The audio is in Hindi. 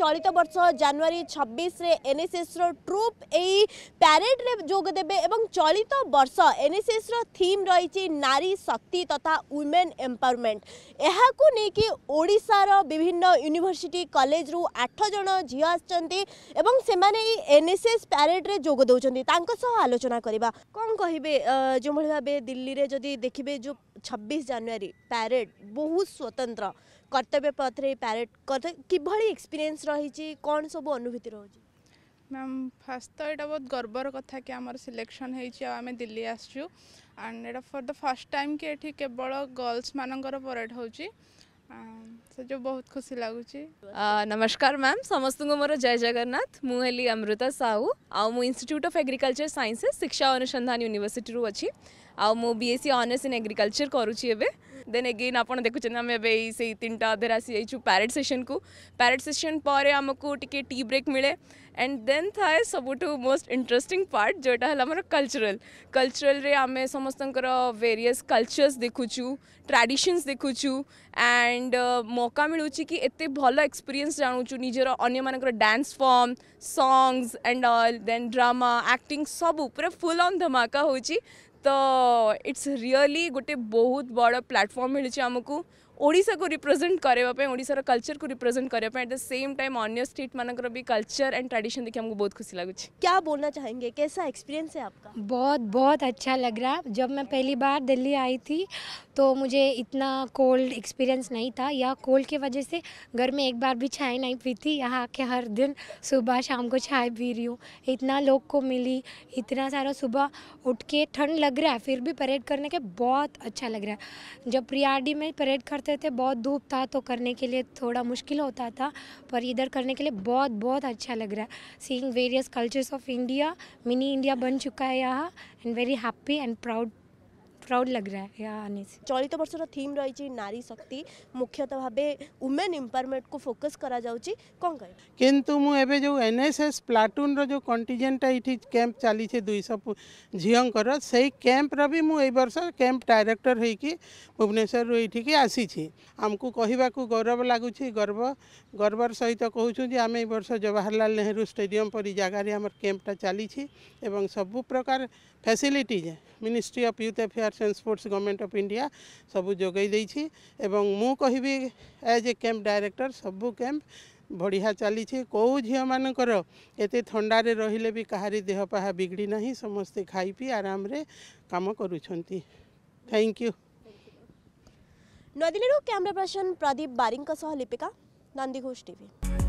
চলিত বর্ষ জানুয়ারি 26 রে এনএসএস ৰ ট্ৰুপ এই প্যারেড রে যোগ দেবে আৰু চলিত বর্ষ এনএসএস ৰ থিম ৰইচি নারী শক্তি তথা উইমেন এম্পাওৰমেন্ট এহা কো নেকি ওড়িশাৰ বিভিন্ন युনিৱৰ্সিটি কলেজ ৰ আঠজন জিয়াছচন্তি আৰু সেমানেই এনএসএস প্যারেড রে যোগ দওচন্তি তাৰক সহ আলোচনা কৰিব কোনে কহিবে যো মই ভাবে দিল্লী ৰে যদি দেখিবে যো 26 জানুৱাৰী প্যারেড বহুত স্বতন্ত্ৰ কর্তব্য পথরে প্যারেড কিভাবে এক্সপিরিয়েন্স রয়েছে কোণ সব অনুভূতি রয়েছে ম্যাম ফার্স্ট তো এটা বহুত গর্বর কথা কি আমার সিলেকশন হয়েছি আমি দিল্লি আসছু আন্ড এটা ফর দ ফার্স্ট টাইম কি এটি কেবল গর্লস মানকর পরেড হচ্ছে से हाँ, तो बहुत खुशी लगुच नमस्कार मैम समस्त मोर जय जगन्नाथ मुझे अमृता साहू आ institute of agriculture science Siksha Anusandhan यूनिभर्सीटर अच्छी आउ मु बीएससी ऑनर्स इन एग्रीकल्चर करुच्चे एवं देन एगेन आपड़ देखुं आम एन टा अधेर आसी जा प्यारेड सेसन को प्यारेड सेसन पर आमको टी टी ब्रेक मिले एंड देन थाए सब मोस्ट इंटरेस्टिंग पार्ट जोटा है कल्चरल कल्चरल आम समस्त वेरियस कल्चर्स देखुचु ट्राडिशन्स देखुचु एंड અને મોકા મિલુ છી કે ઇતે ભલો એક્સપિરિયન્સ જાણુ છુ નિજેર અન્ય માનક dance form songs and all then drama acting સબ ઉપર ફૂલ ઓન ધમાકા હો ચી તો ઇટ્સ રીઅલી ગુટે બહુત બડો પ્લેટફોર્મ મિલ ચી હમકુ ଓଡ଼ିଶା को रिप्रेजेंट କରିବା ପାଇଁ को रिप्रेजेंट କରିବା एट द सेम टाइम अन्य स्टेट ମାନଙ୍କର भी कल्चर एंड ट्रेडिशन देखिए हमको बहुत खुशी लगुच क्या बोलना चाहेंगे कैसा एक्सपीरियंस है आपका बहुत बहुत अच्छा लग रहा जब मैं पहली बार दिल्ली आई थी तो मुझे इतना कोल्ड एक्सपीरियंस नहीं था या कोल्ड की वजह से घर में एक बार भी चाय नहीं पी थी यहाँ आके हर दिन सुबह शाम को चाय पी रही हूँ इतना लोग को मिली इतना सारा सुबह उठ के ठंड लग रहा है फिर भी परेड करने के बहुत अच्छा लग रहा है जब प्रियाडी में परेड करते करते थे बहुत धूप था तो करने के लिए थोड़ा मुश्किल होता था पर इधर करने के लिए बहुत बहुत अच्छा लग रहा है seeing various cultures of India mini India बन चुका है यहाँ and very happy and proud proud लग रहा है यहाँ आने से चलित बर्ष थीम रही नारी शक्ति मुख्यतः भाव वुमेन इम्पावरमेंट को फोकस करा कौन कह कि मुझे जो एन एस एस प्लाटून रो कंटीजेन्टा ये कैंप चली दुईश झीवर से कैंप्र भी मुझ कैंप डायरेक्टर होवनेश्वर रू ये आसी आमको कह गौरव लगुच गर्व गर्वर सहित कौन आम यर्ष जवाहरलाल नेहरू स्टेडियम पर जगार कैंपटा चली सब प्रकार facilities ministry of youth affair arts and sports government of India ସବୁ ଯୋଗାଇ ଦେଇଛି ଏବଂ ମୁଁ କହିବି ଆଜ୍ ଏ କ୍ୟାମ୍ପ ଡାଇରେକ୍ଟର ସବୁ କ୍ୟାମ୍ପ ବଢ଼ିଆ ଚାଲିଛି କେଉଁ ଝିଅମାନଙ୍କର ଏତେ ଥଣ୍ଡାରେ ରହିଲେ ବି କାହାରି ଦେହ ପାହା ବିଗିଡ଼ି ନାହିଁ ସମସ୍ତେ ଖାଇ ପିଇ ଆରାମରେ କାମ କରୁଛନ୍ତି ଥ୍ୟାଙ୍କ ୟୁ ନୂଆଦିଲ୍ଲୀରୁ କ୍ୟାମେରା ପର୍ସନ୍ ପ୍ରଦୀପ ବାରିକଙ୍କ ସହ ଲିପିକା ନନ୍ଦୀ ଘୋଷ ଟିଭି